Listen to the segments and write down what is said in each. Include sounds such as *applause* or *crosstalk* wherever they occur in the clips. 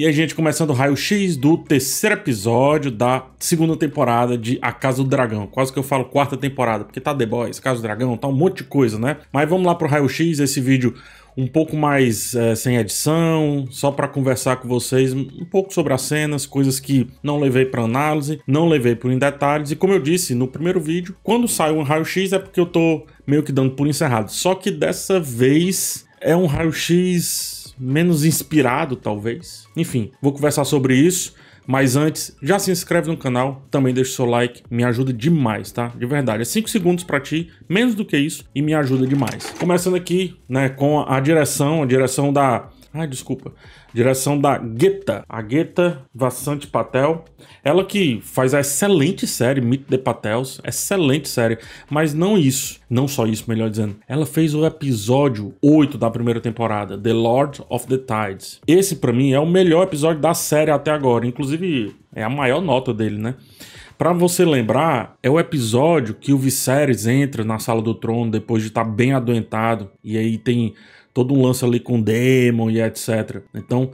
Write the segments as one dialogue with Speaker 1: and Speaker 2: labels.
Speaker 1: E a gente começando o raio-x do terceiro episódio da segunda temporada de A Casa do Dragão. Quase que eu falo quarta temporada, porque tá The Boys, Casa do Dragão, tá um monte de coisa, né? Mas vamos lá pro raio-x, esse vídeo um pouco mais é, sem edição, só para conversar com vocês um pouco sobre as cenas, coisas que não levei para análise, não levei por em detalhes. E como eu disse no primeiro vídeo, quando sai um raio-x é porque eu tô meio que dando por encerrado. Só que dessa vez é um raio-x menos inspirado, talvez. Enfim, vou conversar sobre isso. Mas antes, já se inscreve no canal, também deixa o seu like, me ajuda demais, tá? De verdade, é 5 segundos para ti, menos do que isso, e me ajuda demais. Começando aqui, né, com a direção, a direção da Ai, desculpa. Direção da Geta. A Geta Vassante Patel. Ela que faz a excelente série Meet the Patels. Excelente série. Mas não isso. Não só isso, melhor dizendo. Ela fez o episódio 8 da primeira temporada, The Lord of the Tides. Esse, para mim, é o melhor episódio da série até agora. Inclusive, é a maior nota dele, né? Para você lembrar, é o episódio que o Viserys entra na sala do trono depois de estar tá bem adoentado. E aí tem todo um lance ali com Demon e etc. Então,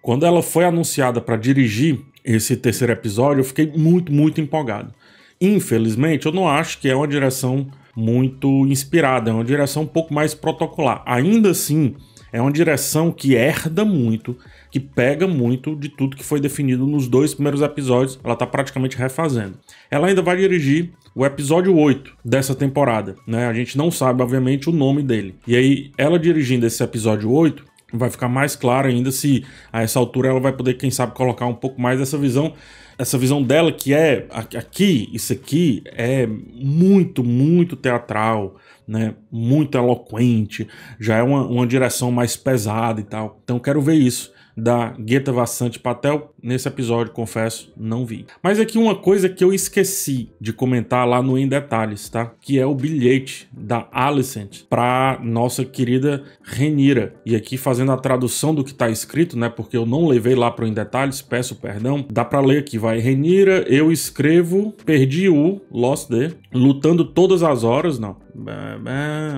Speaker 1: quando ela foi anunciada para dirigir esse terceiro episódio, eu fiquei muito, muito empolgado. Infelizmente, eu não acho que é uma direção muito inspirada, é uma direção um pouco mais protocolar. Ainda assim, é uma direção que herda muito, que pega muito de tudo que foi definido nos dois primeiros episódios. Ela está praticamente refazendo. Ela ainda vai dirigir o episódio 8 dessa temporada, né? A gente não sabe, obviamente, o nome dele. E aí, ela dirigindo esse episódio 8, vai ficar mais claro ainda se a essa altura ela vai poder, quem sabe, colocar um pouco mais dessa visão, essa visão dela que é aqui, isso aqui é muito, muito teatral, né? Muito eloquente, já é uma, uma direção mais pesada e tal. Então quero ver isso da Guetta Vassante Patel. Nesse episódio, confesso, não vi. Mas aqui uma coisa que eu esqueci de comentar lá no Em Detalhes, tá? Que é o bilhete da Alicent para nossa querida Renira. E aqui fazendo a tradução do que está escrito, né? Porque eu não levei lá para o Em Detalhes, peço perdão. Dá para ler aqui, vai. Renira, eu escrevo, perdi o, lost the, lutando todas as horas, não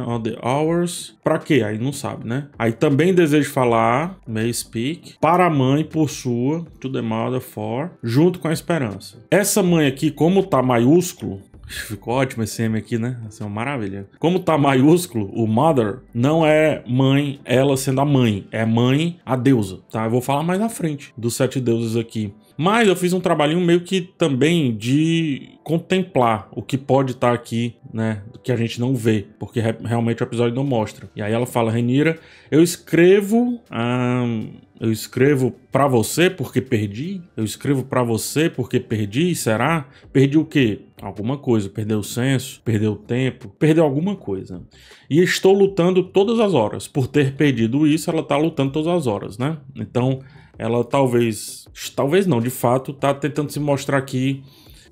Speaker 1: All the hours. Pra quê? Aí não sabe, né? Aí também desejo falar, may speak, para a mãe por sua, to the mother for, junto com a esperança. Essa mãe aqui, como tá maiúsculo, *laughs* Ficou ótimo esse M aqui, né? é uma maravilha. Como tá maiúsculo, o mother não é mãe, ela sendo a mãe. É mãe, a deusa, tá? Eu vou falar mais na frente dos sete deuses aqui. Mas eu fiz um trabalhinho meio que também de contemplar o que pode estar tá aqui, né? Que a gente não vê, porque re realmente o episódio não mostra. E aí ela fala, Renira, eu escrevo. Hum, eu escrevo para você porque perdi? Eu escrevo para você porque perdi? Será? Perdi o quê? Alguma coisa. Perdeu o senso? Perdeu o tempo? Perdeu alguma coisa. E estou lutando todas as horas. Por ter perdido isso, ela tá lutando todas as horas, né? Então, ela talvez, talvez não, de fato, tá tentando se mostrar aqui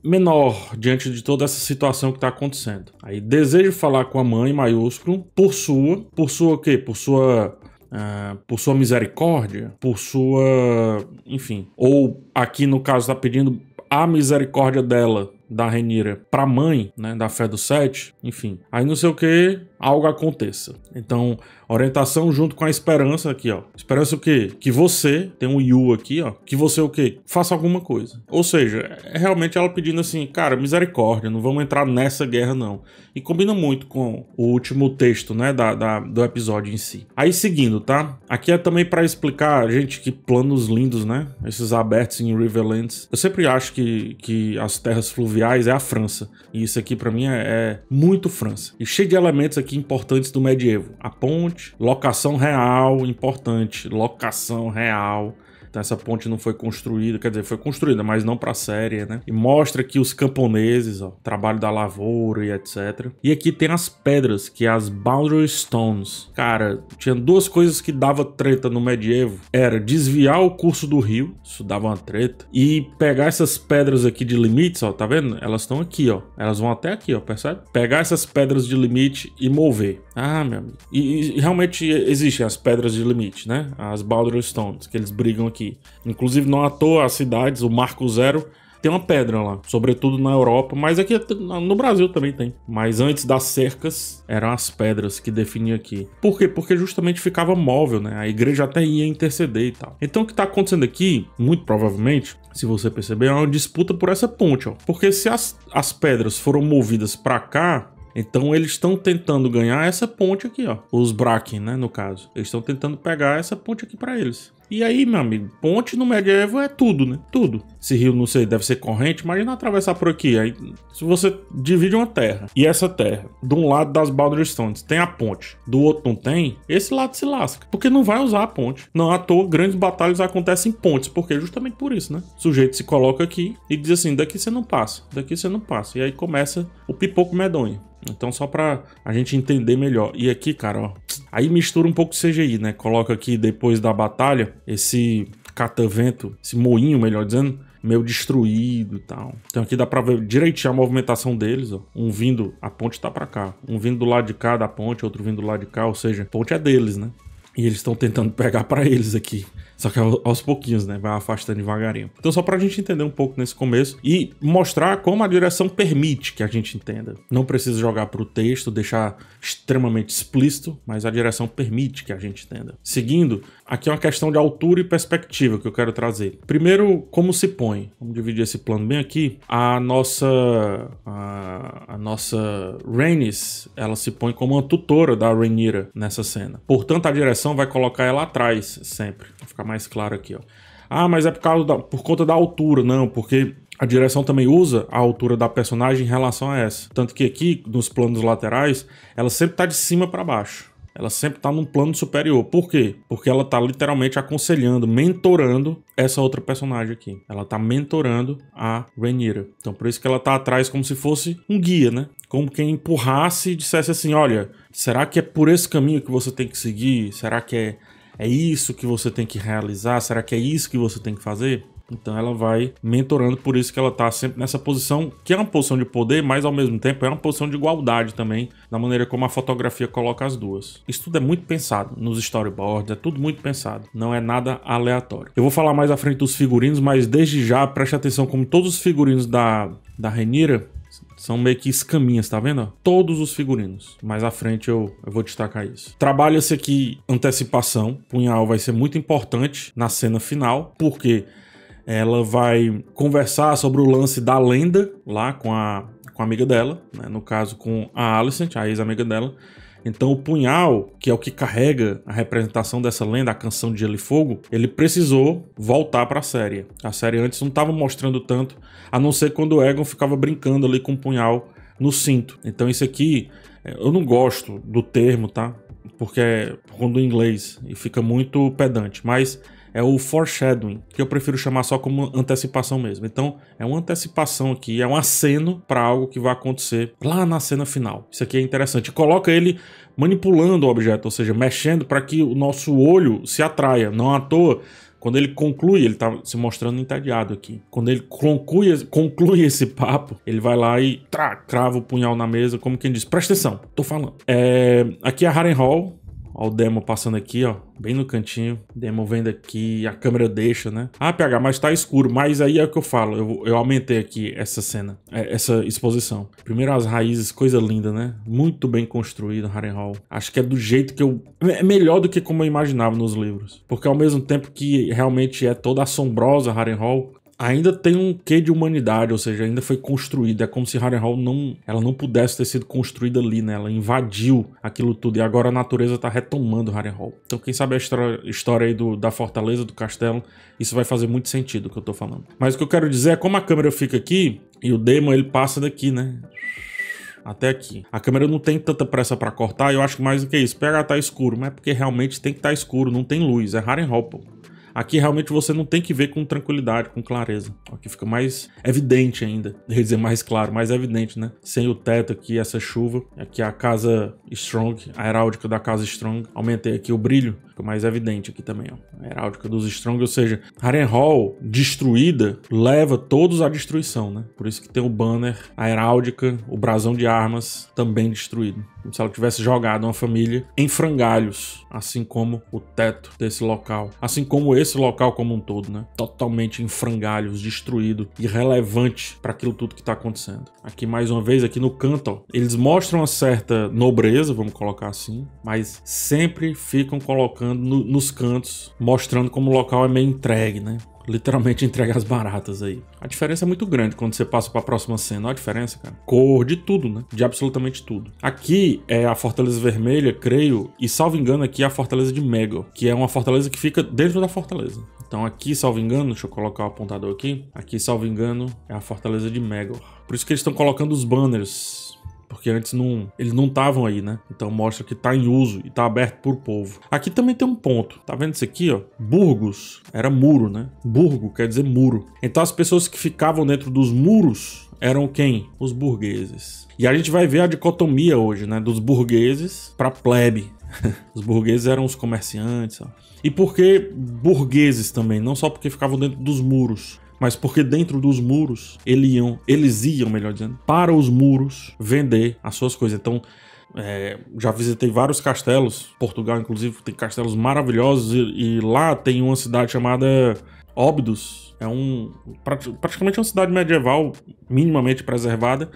Speaker 1: menor diante de toda essa situação que está acontecendo. Aí desejo falar com a mãe maiúsculo por sua, por sua o quê? Por sua Uh, por sua misericórdia, por sua. Enfim. Ou aqui no caso está pedindo a misericórdia dela, da Renira, pra mãe, né? Da fé do Sete. Enfim. Aí não sei o que algo aconteça. Então, orientação junto com a esperança aqui, ó. Esperança o quê? Que você, tem um you aqui, ó, que você o quê? Faça alguma coisa. Ou seja, é realmente ela pedindo assim, cara, misericórdia, não vamos entrar nessa guerra não. E combina muito com o último texto, né, da, da do episódio em si. Aí seguindo, tá? Aqui é também para explicar, gente, que planos lindos, né? Esses abertos em Riverlands. Eu sempre acho que, que as terras fluviais é a França. E isso aqui para mim é, é muito França. E cheio de elementos aqui aqui importantes do medievo. A ponte, locação real, importante, locação real então essa ponte não foi construída, quer dizer, foi construída, mas não para série, né? E mostra que os camponeses, ó, trabalho da lavoura e etc. E aqui tem as pedras, que é as Boundary Stones. Cara, tinha duas coisas que dava treta no medievo. Era desviar o curso do rio, isso dava uma treta, e pegar essas pedras aqui de limites, ó, tá vendo? Elas estão aqui, ó. Elas vão até aqui, ó, percebe? Pegar essas pedras de limite e mover. Ah, meu amigo. E, e realmente existem as pedras de limite, né? As Boundary Stones, que eles brigam aqui aqui. Inclusive, não à toa as cidades, o Marco Zero, tem uma pedra lá, sobretudo na Europa, mas aqui no Brasil também tem. Mas antes das cercas, eram as pedras que definiam aqui. Por quê? Porque justamente ficava móvel, né? A igreja até ia interceder e tal. Então o que está acontecendo aqui, muito provavelmente, se você perceber, é uma disputa por essa ponte, ó. Porque se as, as pedras foram movidas para cá, então eles estão tentando ganhar essa ponte aqui, ó. Os Bracken, né, no caso. Eles estão tentando pegar essa ponte aqui para eles. E aí, meu amigo, ponte no medieval é tudo, né? Tudo. Esse rio, não sei, deve ser corrente, imagina atravessar por aqui. Aí, se você divide uma terra, e essa terra, de um lado das Boundary tem a ponte, do outro não tem, esse lado se lasca, porque não vai usar a ponte. Não à toa, grandes batalhas acontecem em pontes, porque é justamente por isso, né? O sujeito se coloca aqui e diz assim: daqui você não passa, daqui você não passa. E aí começa o pipoco medonho. Então, só para a gente entender melhor. E aqui, cara, ó, Aí mistura um pouco de CGI, né? Coloca aqui depois da batalha esse catavento, esse moinho, melhor dizendo, meio destruído e tal. Então aqui dá pra ver direitinho a movimentação deles, ó. Um vindo, a ponte tá pra cá. Um vindo do lado de cá da ponte, outro vindo do lado de cá, ou seja, a ponte é deles, né? E eles estão tentando pegar para eles aqui. Só que aos pouquinhos, né? Vai afastando devagarinho. Então, só pra gente entender um pouco nesse começo e mostrar como a direção permite que a gente entenda. Não precisa jogar pro texto, deixar extremamente explícito, mas a direção permite que a gente entenda. Seguindo, aqui é uma questão de altura e perspectiva que eu quero trazer. Primeiro, como se põe. Vamos dividir esse plano bem aqui. A nossa. A, a nossa Rhaenys, ela se põe como uma tutora da Rhaenyra nessa cena. Portanto, a direção vai colocar ela atrás sempre. ficar mais claro aqui, ó. Ah, mas é por, causa da, por conta da altura. Não, porque a direção também usa a altura da personagem em relação a essa. Tanto que aqui, nos planos laterais, ela sempre está de cima para baixo. Ela sempre está num plano superior. Por quê? Porque ela está literalmente aconselhando, mentorando essa outra personagem aqui. Ela está mentorando a Rhaenyra. Então por isso que ela está atrás como se fosse um guia, né? Como quem empurrasse e dissesse assim, olha, será que é por esse caminho que você tem que seguir? Será que é é isso que você tem que realizar? Será que é isso que você tem que fazer? Então ela vai mentorando, por isso que ela está sempre nessa posição, que é uma posição de poder, mas ao mesmo tempo é uma posição de igualdade também, na maneira como a fotografia coloca as duas. Isso tudo é muito pensado nos storyboards, é tudo muito pensado, não é nada aleatório. Eu vou falar mais à frente dos figurinos, mas desde já preste atenção como todos os figurinos da da Renira, são meio que escaminhas, tá vendo? Todos os figurinos. Mais à frente eu, eu vou destacar isso. Trabalha-se aqui antecipação. Punhal vai ser muito importante na cena final, porque ela vai conversar sobre o lance da lenda lá com a, com a amiga dela, né? no caso com a Alicent, a ex-amiga dela então o punhal, que é o que carrega a representação dessa lenda, a canção de Gelo e Fogo, ele precisou voltar para a série. A série antes não estava mostrando tanto, a não ser quando o Egon ficava brincando ali com o punhal no cinto. Então isso aqui, é, eu não gosto do termo, tá? Porque é quando em inglês e fica muito pedante, mas é o foreshadowing, que eu prefiro chamar só como antecipação mesmo. Então, é uma antecipação aqui, é um aceno para algo que vai acontecer lá na cena final. Isso aqui é interessante. Coloca ele manipulando o objeto, ou seja, mexendo para que o nosso olho se atraia. Não à toa, quando ele conclui, ele está se mostrando entediado aqui. Quando ele conclui, conclui esse papo, ele vai lá e tra, crava o punhal na mesa, como quem diz, presta atenção, tô falando. É, aqui é a Haren Hall, Ó o demo passando aqui, ó. Bem no cantinho. Demo vendo aqui, a câmera deixa, né? Ah, PH, mas tá escuro. Mas aí é o que eu falo. Eu, eu aumentei aqui essa cena, é, essa exposição. Primeiro as raízes, coisa linda, né? Muito bem construído, Harry Hall. Acho que é do jeito que eu... É melhor do que como eu imaginava nos livros. Porque ao mesmo tempo que realmente é toda assombrosa Harry Hall, ainda tem um quê de humanidade, ou seja, ainda foi construída. É como se Harry Hall não, ela não pudesse ter sido construída ali, né? Ela invadiu aquilo tudo e agora a natureza está retomando Harry Hall. Então, quem sabe a história aí do, da fortaleza, do castelo, isso vai fazer muito sentido o que eu estou falando. Mas o que eu quero dizer é como a câmera fica aqui e o Demon ele passa daqui, né? até aqui. A câmera não tem tanta pressa para cortar, eu acho que mais do que isso. PH tá escuro, mas é porque realmente tem que estar tá escuro, não tem luz, é Harrenhal, pô. Aqui realmente você não tem que ver com tranquilidade, com clareza. Aqui fica mais evidente ainda. Eu dizer mais claro, mais evidente, né? Sem o teto aqui, essa chuva. Aqui é a casa Strong, a heráldica da casa Strong. Aumentei aqui o brilho, fica mais evidente aqui também, ó. A heráldica dos Strong, ou seja, Harrenhal destruída leva todos à destruição, né? Por isso que tem o banner, a heráldica, o brasão de armas também destruído. Como se ela tivesse jogado uma família em frangalhos, assim como o teto desse local. Assim como esse esse local como um todo, né? Totalmente em frangalhos, destruído, irrelevante para aquilo tudo que está acontecendo. Aqui mais uma vez, aqui no canto, ó, eles mostram uma certa nobreza, vamos colocar assim, mas sempre ficam colocando no, nos cantos, mostrando como o local é meio entregue, né? literalmente *laughs* entrega as baratas aí. A diferença é muito grande quando você passa para a próxima cena. Olha a diferença, cara. Cor de tudo, né? De absolutamente tudo. Aqui é a Fortaleza Vermelha, creio, e salvo engano aqui é a Fortaleza de Megor, que é uma fortaleza que fica dentro da fortaleza. Então aqui, salvo engano, deixa eu colocar o apontador aqui. Aqui, salvo engano, é a Fortaleza de Megor. Por isso que eles estão colocando os banners porque antes não, eles não estavam aí, né? Então mostra que está em uso e está aberto para o povo. Aqui também tem um ponto, tá vendo isso aqui, ó? Burgos era muro, né? Burgo quer dizer muro. Então as pessoas que ficavam dentro dos muros eram quem? Os burgueses. E a gente vai ver a dicotomia hoje, né? Dos burgueses para plebe. *laughs* Os burgueses eram os comerciantes. Ó. E que burgueses também, não só porque ficavam dentro dos muros mas porque dentro dos muros eles iam, eles iam, melhor dizendo, para os muros vender as suas coisas. Então, é, já visitei vários castelos, Portugal inclusive tem castelos maravilhosos e, e lá tem uma cidade chamada Óbidos. É um praticamente uma cidade medieval minimamente preservada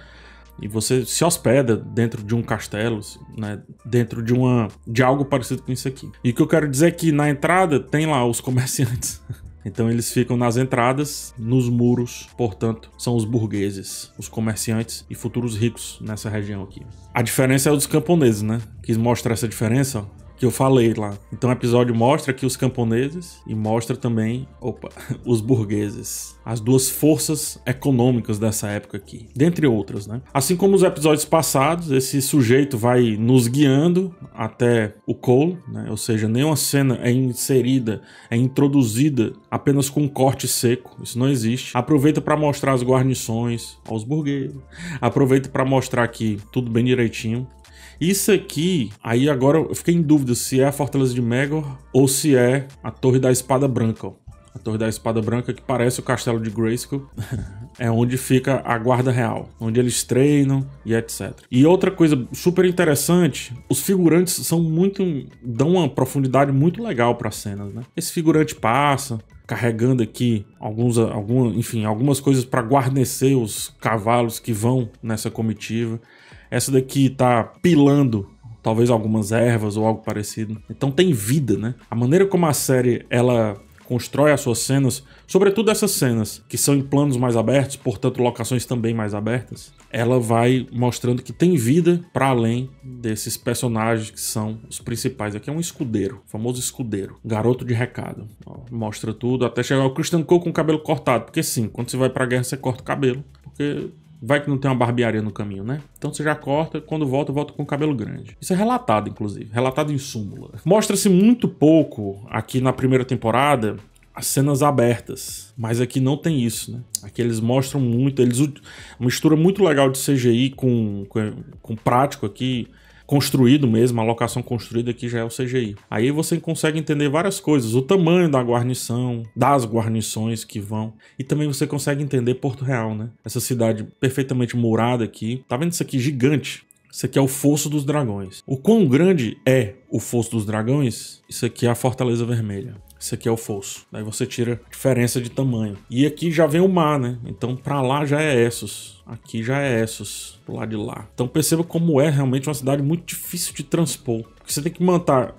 Speaker 1: e você se hospeda dentro de um castelo, né? dentro de uma de algo parecido com isso aqui. E o que eu quero dizer é que na entrada tem lá os *laughs* comerciantes então eles ficam nas entradas, nos muros, portanto, são os burgueses, os comerciantes e futuros ricos nessa região aqui. A diferença é o dos camponeses, né? Quis mostrar essa diferença, ó que eu falei lá. Então o episódio mostra aqui os camponeses e mostra também opa, *laughs* os burgueses. As duas forças econômicas dessa época aqui, dentre outras, né? Assim como os episódios passados, esse sujeito vai nos guiando até o Cole, né? ou seja, nenhuma cena é inserida, é introduzida apenas com um corte seco, isso não existe. Aproveita para mostrar as guarnições aos burgueses, aproveita para mostrar aqui tudo bem direitinho isso aqui, aí agora eu fiquei em dúvida se é a Fortaleza de Megor ou se é a Torre da Espada Branca. A Torre da Espada Branca, que parece o castelo de Grayskull, *laughs* é onde fica a guarda real, onde eles treinam e etc. E outra coisa super interessante, os figurantes são muito dão uma profundidade muito legal para as cenas, né? Esse figurante passa carregando aqui alguns algum, enfim, algumas coisas para guarnecer os cavalos que vão nessa comitiva essa daqui tá pilando talvez algumas ervas ou algo parecido. Então tem vida, né? A maneira como a série ela constrói as suas cenas, sobretudo essas cenas que são em planos mais abertos, portanto locações também mais abertas, ela vai mostrando que tem vida para além desses personagens que são os principais. Aqui é um escudeiro, famoso escudeiro, garoto de recado. Ó, mostra tudo até chegar o Christian Cole com o cabelo cortado, porque sim, quando você vai para guerra você corta o cabelo, porque vai que não tem uma barbearia no caminho, né? Então você já corta, quando volta, volta com o cabelo grande. Isso é relatado, inclusive, relatado em súmula. Mostra-se muito pouco aqui na primeira temporada as cenas abertas, mas aqui não tem isso, né? Aqui eles mostram muito, eles mistura muito legal de CGI com, com, com prático aqui construído mesmo, a locação construída aqui já é o CGI. Aí você consegue entender várias coisas, o tamanho da guarnição, das guarnições que vão, e também você consegue entender Porto Real, né? Essa cidade perfeitamente murada aqui. Tá vendo isso aqui gigante? Isso aqui é o Fosso dos Dragões. O quão grande é o Fosso dos Dragões? Isso aqui é a Fortaleza Vermelha. Isso aqui é o fosso. Daí você tira a diferença de tamanho. E aqui já vem o mar, né? Então para lá já é Essos. Aqui já é Essos, pro lado de lá. Então perceba como é realmente uma cidade muito difícil de transpor. Porque você tem que manter...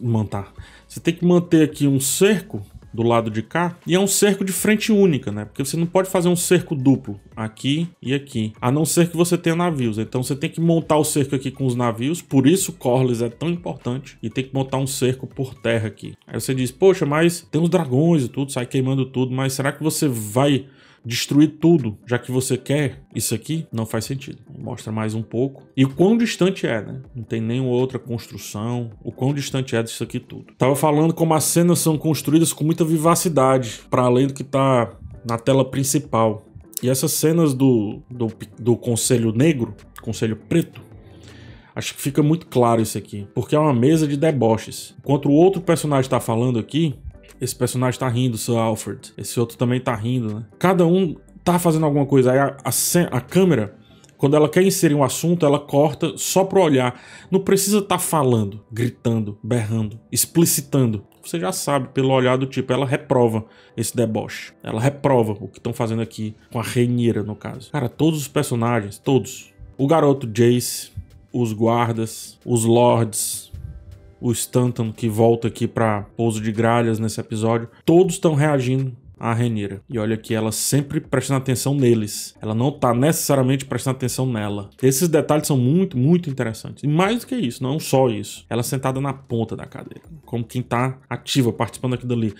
Speaker 1: Manter. Você tem que manter aqui um cerco do lado de cá. E é um cerco de frente única, né? Porque você não pode fazer um cerco duplo aqui e aqui, a não ser que você tenha navios. Então você tem que montar o cerco aqui com os navios, por isso Corlys é tão importante e tem que montar um cerco por terra aqui. Aí você diz, poxa, mas tem os dragões e tudo, sai queimando tudo, mas será que você vai destruir tudo, já que você quer isso aqui, não faz sentido. Mostra mais um pouco. E o quão distante é, né? Não tem nenhuma outra construção. O quão distante é disso aqui tudo. Tava falando como as cenas são construídas com muita vivacidade, para além do que tá na tela principal. E essas cenas do, do, do Conselho Negro, Conselho Preto, Acho que fica muito claro isso aqui, porque é uma mesa de deboches. Enquanto o outro personagem está falando aqui, esse personagem tá rindo, Sir Alfred. Esse outro também tá rindo, né? Cada um tá fazendo alguma coisa. Aí a, a, a câmera quando ela quer inserir um assunto, ela corta só pro olhar. Não precisa estar tá falando, gritando, berrando, explicitando. Você já sabe pelo olhar do tipo, ela reprova esse deboche. Ela reprova o que estão fazendo aqui com a reineira, no caso. Cara, todos os personagens, todos. O garoto Jace, os guardas, os lords, o Stanton que volta aqui para Pouso de Gralhas nesse episódio, todos estão reagindo a Renira. E olha que ela sempre prestando atenção neles. Ela não tá necessariamente prestando atenção nela. Esses detalhes são muito, muito interessantes. E mais do que isso, não é só isso. Ela sentada na ponta da cadeira, como quem tá ativa, participando aqui dali.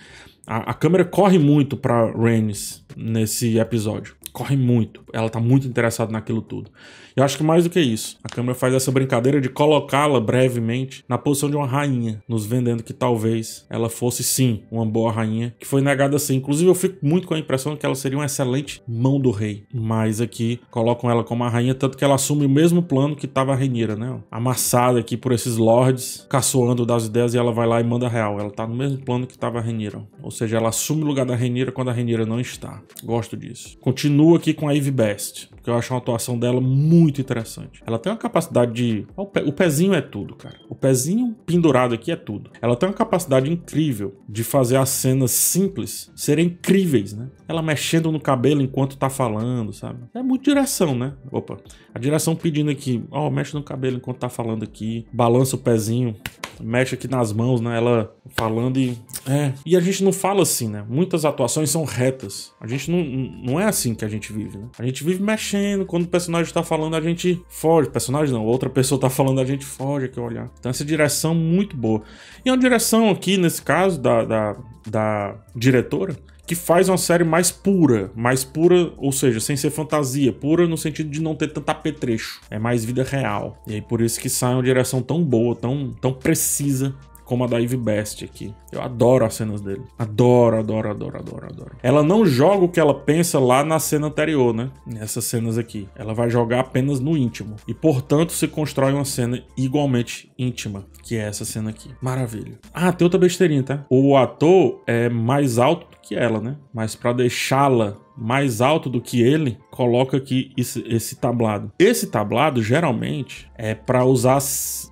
Speaker 1: A, a câmera corre muito para Rhaenys nesse episódio. Corre muito. Ela tá muito interessada naquilo tudo. Eu acho que mais do que isso, a câmera faz essa brincadeira de colocá-la brevemente na posição de uma rainha, nos vendendo que talvez ela fosse sim uma boa rainha, que foi negada assim. Inclusive, eu fico muito com a impressão que ela seria uma excelente mão do rei, mas aqui colocam ela como a rainha, tanto que ela assume o mesmo plano que estava a Renira, né? Amassada aqui por esses lords, caçoando das ideias e ela vai lá e manda real. Ela tá no mesmo plano que estava a Renira, ou seja, ela assume o lugar da Renira quando a Renira não está. Gosto disso. Continua aqui com a Eve Best, porque eu acho uma atuação dela muito muito interessante. Ela tem uma capacidade de. O pezinho é tudo, cara. O pezinho pendurado aqui é tudo. Ela tem uma capacidade incrível de fazer as cenas simples serem incríveis, né? Ela mexendo no cabelo enquanto tá falando, sabe? É muito direção, né? Opa. A direção pedindo aqui, ó, oh, mexe no cabelo enquanto tá falando aqui, balança o pezinho, mexe aqui nas mãos, né? Ela falando e é. E a gente não fala assim, né? Muitas atuações são retas. A gente não, não é assim que a gente vive, né? A gente vive mexendo. Quando o personagem tá falando, a gente foge. Personagem não, outra pessoa tá falando, a gente foge aqui olhar. Então, essa direção muito boa. E é uma direção aqui, nesse caso, da, da, da diretora, que faz uma série mais pura, mais pura, ou seja, sem ser fantasia, pura no sentido de não ter tanto apetrecho, é mais vida real. E aí por isso que sai uma direção tão boa, tão, tão precisa como a da Eve Best aqui. Eu adoro as cenas dele. Adoro, adoro, adoro, adoro, adoro. Ela não joga o que ela pensa lá na cena anterior, né? Nessas cenas aqui. Ela vai jogar apenas no íntimo. E, portanto, se constrói uma cena igualmente íntima, que é essa cena aqui. Maravilha. Ah, tem outra besteirinha, tá? O ator é mais alto do que ela, né? Mas para deixá-la mais alto do que ele, coloca aqui esse, esse tablado. Esse tablado geralmente é para usar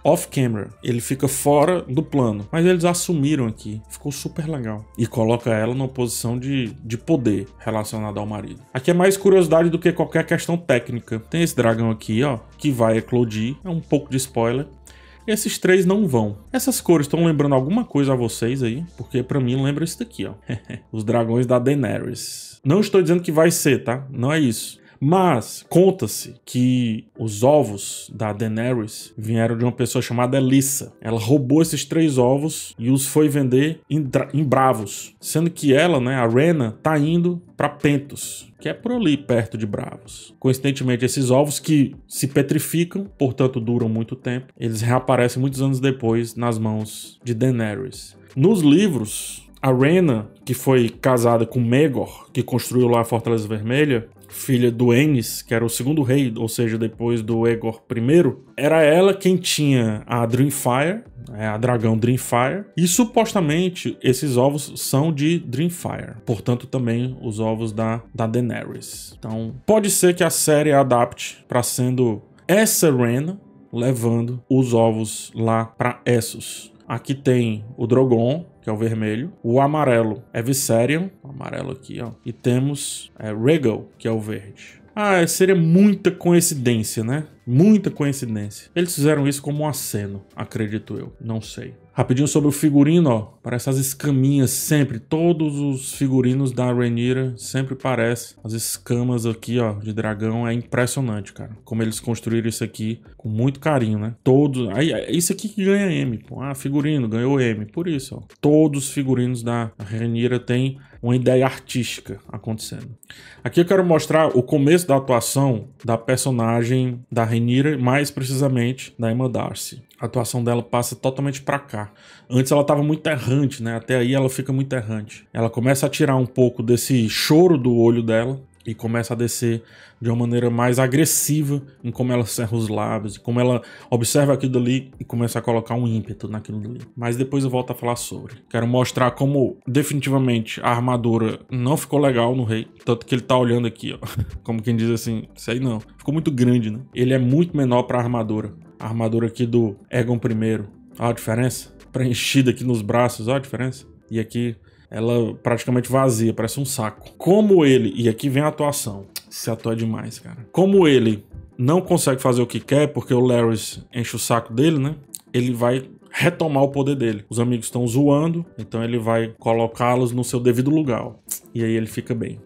Speaker 1: off-camera. Ele fica fora do plano, mas eles assumiram aqui. Ficou super legal. E coloca ela numa posição de, de poder relacionada ao marido. Aqui é mais curiosidade do que qualquer questão técnica. Tem esse dragão aqui, ó, que vai eclodir. É um pouco de spoiler esses três não vão. Essas cores estão lembrando alguma coisa a vocês aí? Porque para mim lembra isso daqui, ó. *laughs* Os dragões da Daenerys. Não estou dizendo que vai ser, tá? Não é isso. Mas conta-se que os ovos da Daenerys vieram de uma pessoa chamada Elissa. Ela roubou esses três ovos e os foi vender em, em Bravos, sendo que ela, né, a Rena, tá indo para Pentos, que é por ali perto de Bravos. Coincidentemente, esses ovos que se petrificam, portanto duram muito tempo, eles reaparecem muitos anos depois nas mãos de Daenerys. Nos livros, a Rena, que foi casada com Megor, que construiu lá a Fortaleza Vermelha, filha do Ennis, que era o segundo rei, ou seja, depois do Egor I, era ela quem tinha a Dreamfire, né, a dragão Dreamfire, e supostamente esses ovos são de Dreamfire, portanto também os ovos da, da Daenerys. Então pode ser que a série adapte para sendo essa Rena levando os ovos lá para Essos. Aqui tem o Drogon, que é o vermelho. O amarelo é Viserion, amarelo aqui, ó. E temos é, Regal, que é o verde. Ah, seria muita coincidência, né? Muita coincidência. Eles fizeram isso como um aceno, acredito eu. Não sei. Rapidinho sobre o figurino, ó. Parece as escaminhas sempre. Todos os figurinos da Renira sempre parece as escamas aqui, ó, de dragão. É impressionante, cara. Como eles construíram isso aqui com muito carinho, né? Todos. Aí, é isso aqui que ganha M. Pô. Ah, figurino, ganhou M. Por isso, ó. Todos os figurinos da Renira têm uma ideia artística acontecendo. Aqui eu quero mostrar o começo da atuação da personagem da Renira Rainira, mais precisamente da Emma Darcy. A atuação dela passa totalmente para cá. Antes ela estava muito errante, né? Até aí ela fica muito errante. Ela começa a tirar um pouco desse choro do olho dela e começa a descer de uma maneira mais agressiva em como ela cerra os lábios, e como ela observa aquilo dali e começa a colocar um ímpeto naquilo dali. Mas depois eu volto a falar sobre. Quero mostrar como definitivamente a armadura não ficou legal no rei, tanto que ele tá olhando aqui, ó, *laughs* como quem diz assim, isso aí não. Ficou muito grande, né? Ele é muito menor para a armadura. A armadura aqui do Egon I. Olha a diferença. Preenchida aqui nos braços, olha a diferença. E aqui ela praticamente vazia, parece um saco. Como ele, e aqui vem a atuação, se atua demais, cara. Como ele não consegue fazer o que quer, porque o Larry enche o saco dele, né? Ele vai retomar o poder dele. Os amigos estão zoando, então ele vai colocá-los no seu devido lugar. E aí ele fica bem.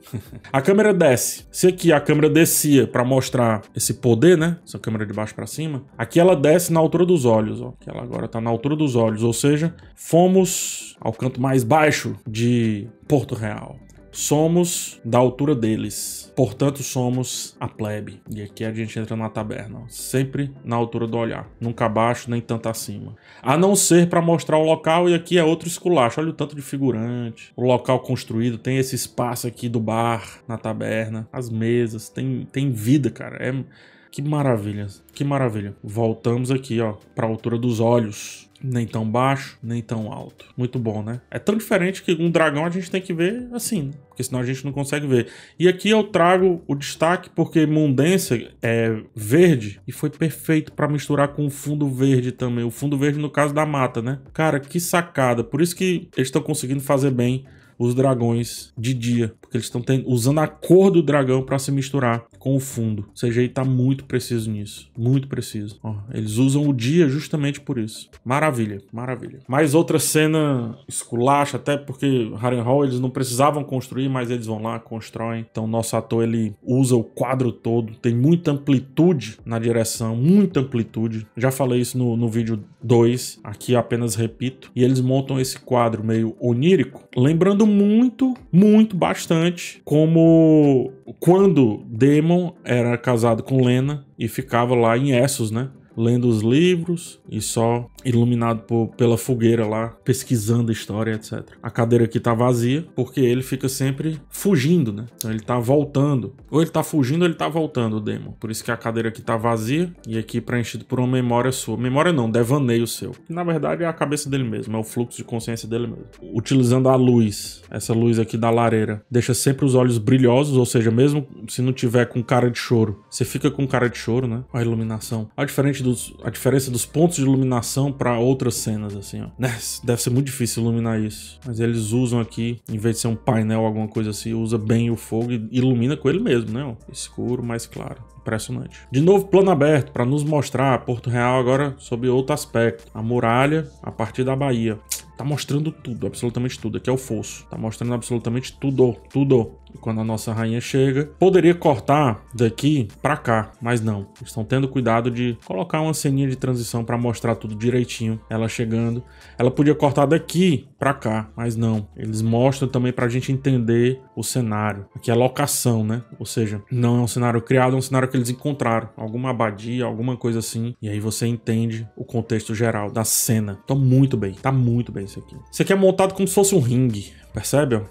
Speaker 1: a câmera desce. Se aqui a câmera descia para mostrar esse poder, né? Essa câmera de baixo para cima. Aqui ela desce na altura dos olhos, ó. Que ela agora tá na altura dos olhos. Ou seja, fomos ao canto mais baixo de Porto Real somos da altura deles, portanto somos a plebe. E aqui a gente entra na taberna, sempre na altura do olhar, nunca abaixo nem tanto acima. A não ser para mostrar o local e aqui é outro esculacho, olha o tanto de figurante, o local construído, tem esse espaço aqui do bar na taberna, as mesas, tem, tem vida, cara. É que maravilha, que maravilha. Voltamos aqui, ó, para a altura dos olhos nem tão baixo, nem tão alto. Muito bom, né? É tão diferente que um dragão a gente tem que ver assim, né? porque senão a gente não consegue ver. E aqui eu trago o destaque porque Mundência é verde e foi perfeito para misturar com o fundo verde também. O fundo verde no caso da mata, né? Cara, que sacada. Por isso que eles estão conseguindo fazer bem os dragões de dia, porque eles estão usando a cor do dragão para se misturar com o fundo. O CGI tá muito preciso nisso. Muito preciso. Ó, eles usam o dia justamente por isso. Maravilha, maravilha. Mais outra cena esculacha, até porque Harrenhal eles não precisavam construir, mas eles vão lá, constroem. Então nosso ator, ele usa o quadro todo. Tem muita amplitude na direção, muita amplitude. Já falei isso no, no vídeo 2, aqui apenas repito. E eles montam esse quadro meio onírico, lembrando muito, muito, bastante como quando Demon era casado com Lena e ficava lá em Essos, né? lendo os livros e só iluminado por, pela fogueira lá, pesquisando história, etc. A cadeira aqui tá vazia, porque ele fica sempre fugindo, né? Então ele tá voltando. Ou ele tá fugindo ou ele tá voltando, o Demon. Por isso que a cadeira aqui tá vazia e aqui preenchido por uma memória sua. Memória não, devaneio seu. Que, na verdade é a cabeça dele mesmo, é o fluxo de consciência dele mesmo. Utilizando a luz, essa luz aqui da lareira, deixa sempre os olhos brilhosos, ou seja, mesmo se não tiver com cara de choro, você fica com cara de choro, né? A iluminação. A diferente dos, a diferença dos pontos de iluminação para outras cenas, assim, ó. Né, deve ser muito difícil iluminar isso. Mas eles usam aqui, em vez de ser um painel alguma coisa assim, usa bem o fogo e ilumina com ele mesmo, né? Ó. Escuro, mais claro. Impressionante. De novo, plano aberto para nos mostrar Porto Real agora sob outro aspecto. A muralha a partir da Bahia. Tá mostrando tudo, absolutamente tudo. Aqui é o fosso. Tá mostrando absolutamente tudo, tudo quando a nossa rainha chega. Poderia cortar daqui para cá, mas não. Estão tendo cuidado de colocar uma ceninha de transição para mostrar tudo direitinho, ela chegando. Ela podia cortar daqui para cá, mas não. Eles mostram também pra gente entender o cenário. Aqui é locação, né? Ou seja, não é um cenário criado, é um cenário que eles encontraram, alguma abadia, alguma coisa assim, e aí você entende o contexto geral da cena. Tá muito bem, tá muito bem isso aqui. Isso aqui é montado como se fosse um ringue, percebe?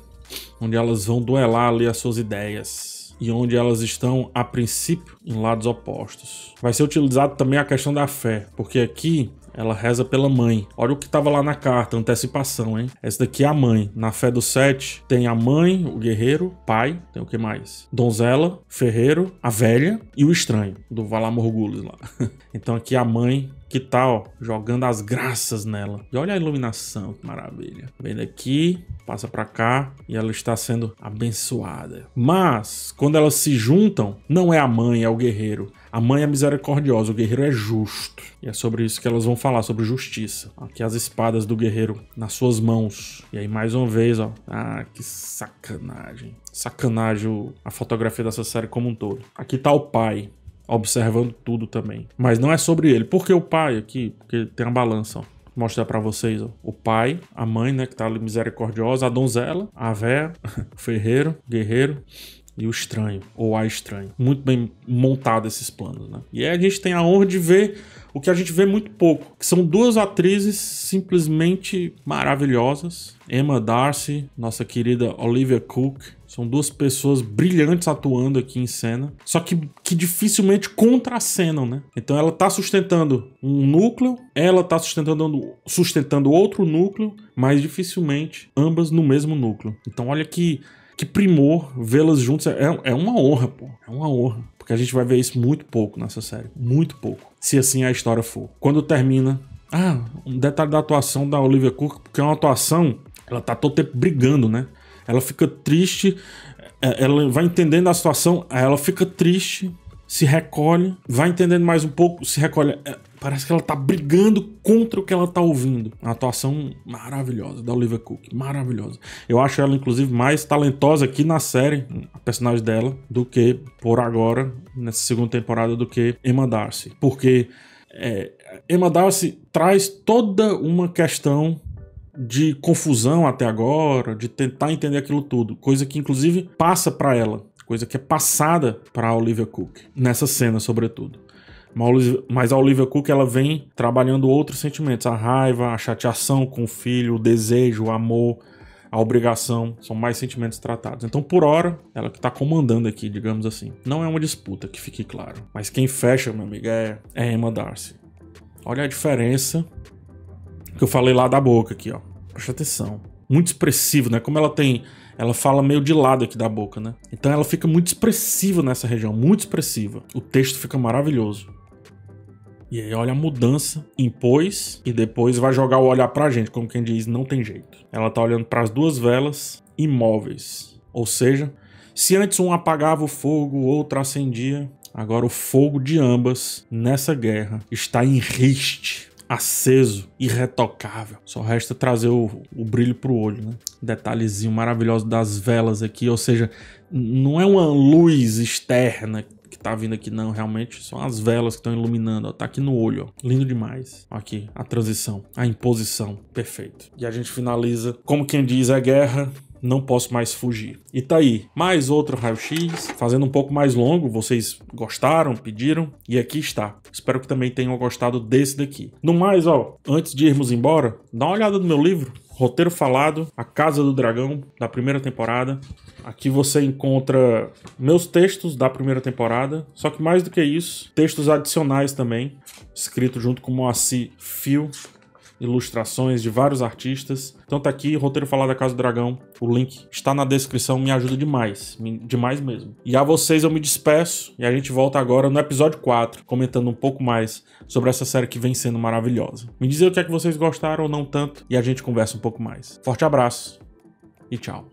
Speaker 1: onde elas vão duelar ali as suas ideias e onde elas estão, a princípio, em lados opostos. Vai ser utilizado também a questão da fé, porque aqui ela reza pela mãe. Olha o que estava lá na carta, antecipação, hein? Essa daqui é a mãe. Na fé do sete tem a mãe, o guerreiro, pai, tem o que mais? Donzela, ferreiro, a velha e o estranho, do Valar Morgulis lá. *laughs* então aqui a mãe que tal? Tá, jogando as graças nela. E olha a iluminação, que maravilha. Tá Vem daqui, passa para cá e ela está sendo abençoada. Mas, quando elas se juntam, não é a mãe, é o guerreiro. A mãe é misericordiosa, o guerreiro é justo. E é sobre isso que elas vão falar, sobre justiça. Aqui as espadas do guerreiro nas suas mãos. E aí, mais uma vez, ó. Ah, que sacanagem. Sacanagem a fotografia dessa série como um todo. Aqui tá o pai observando tudo também. Mas não é sobre ele. Porque o pai aqui, porque tem a balança, ó. Vou mostrar para vocês, ó. O pai, a mãe, né, que tá ali misericordiosa, a donzela, a véia, o *laughs* ferreiro, o guerreiro, e o estranho, ou a estranho. Muito bem montado esses planos, né? E aí a gente tem a honra de ver o que a gente vê muito pouco, que são duas atrizes simplesmente maravilhosas, Emma Darcy, nossa querida Olivia Cook, são duas pessoas brilhantes atuando aqui em cena, só que, que dificilmente contracenam, né? Então ela tá sustentando um núcleo, ela tá sustentando, sustentando outro núcleo, mas dificilmente ambas no mesmo núcleo. Então olha que que primor vê-las juntas. É, é uma honra, pô. É uma honra. Porque a gente vai ver isso muito pouco nessa série. Muito pouco. Se assim a história for. Quando termina. Ah, um detalhe da atuação da Olivia Cook, porque é uma atuação. Ela tá todo tempo brigando, né? Ela fica triste. É, ela vai entendendo a situação. Ela fica triste. Se recolhe. Vai entendendo mais um pouco. Se recolhe é, Parece que ela tá brigando contra o que ela tá ouvindo. A atuação maravilhosa da Olivia Cook, maravilhosa. Eu acho ela, inclusive, mais talentosa aqui na série, a personagem dela, do que por agora, nessa segunda temporada, do que Emma Darcy. Porque é, Emma Darcy traz toda uma questão de confusão até agora, de tentar entender aquilo tudo, coisa que inclusive passa para ela, coisa que é passada para Olivia Cook nessa cena sobretudo. Mas a Olivia Cook ela vem trabalhando outros sentimentos: a raiva, a chateação com o filho, o desejo, o amor, a obrigação. São mais sentimentos tratados. Então, por hora, ela que está comandando aqui, digamos assim. Não é uma disputa, que fique claro. Mas quem fecha, meu amigo, é, é Emma Darcy. Olha a diferença que eu falei lá da boca aqui, ó. Presta atenção. Muito expressivo, né? Como ela tem ela fala meio de lado aqui da boca, né? Então ela fica muito expressiva nessa região, muito expressiva. O texto fica maravilhoso. E aí olha a mudança, impôs e depois vai jogar o olhar pra gente, como quem diz, não tem jeito. Ela tá olhando para as duas velas imóveis. Ou seja, se antes um apagava o fogo, o outro acendia, agora o fogo de ambas nessa guerra está em riste aceso, irretocável. Só resta trazer o, o brilho pro olho, né? Detalhezinho maravilhoso das velas aqui, ou seja, não é uma luz externa que tá vindo aqui, não. Realmente são as velas que estão iluminando, ó. Tá aqui no olho, ó. Lindo demais. Aqui, a transição, a imposição. Perfeito. E a gente finaliza, como quem diz, é guerra não posso mais fugir. E tá aí, mais outro raio-x, fazendo um pouco mais longo, vocês gostaram, pediram, e aqui está. Espero que também tenham gostado desse daqui. No mais, ó, antes de irmos embora, dá uma olhada no meu livro, Roteiro Falado, A Casa do Dragão, da primeira temporada. Aqui você encontra meus textos da primeira temporada, só que mais do que isso, textos adicionais também, escrito junto com Moacir Fio, ilustrações de vários artistas. Então tá aqui, roteiro falar da Casa do Dragão, o link está na descrição, me ajuda demais, demais mesmo. E a vocês eu me despeço e a gente volta agora no episódio 4, comentando um pouco mais sobre essa série que vem sendo maravilhosa. Me dizer o que é que vocês gostaram ou não tanto e a gente conversa um pouco mais. Forte abraço e tchau.